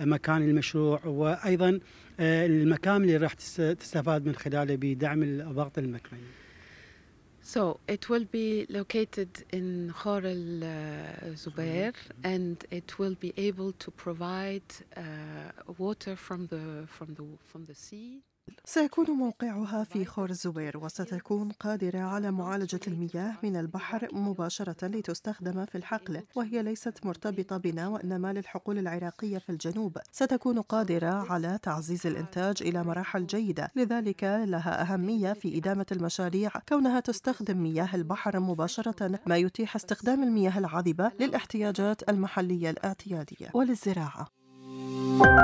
مكان المشروع وايضا المكان اللي راح تستفاد من خلاله بدعم الضغط المكاني. So it will be located in Khor al uh, Zubair and it will be able to provide uh, water from the, from, the, from the sea. سيكون موقعها في خور الزبير وستكون قادرة على معالجة المياه من البحر مباشرة لتستخدم في الحقل وهي ليست مرتبطة بنا وإنما للحقول العراقية في الجنوب ستكون قادرة على تعزيز الإنتاج إلى مراحل جيدة لذلك لها أهمية في إدامة المشاريع كونها تستخدم مياه البحر مباشرة ما يتيح استخدام المياه العذبة للاحتياجات المحلية الاعتيادية وللزراعة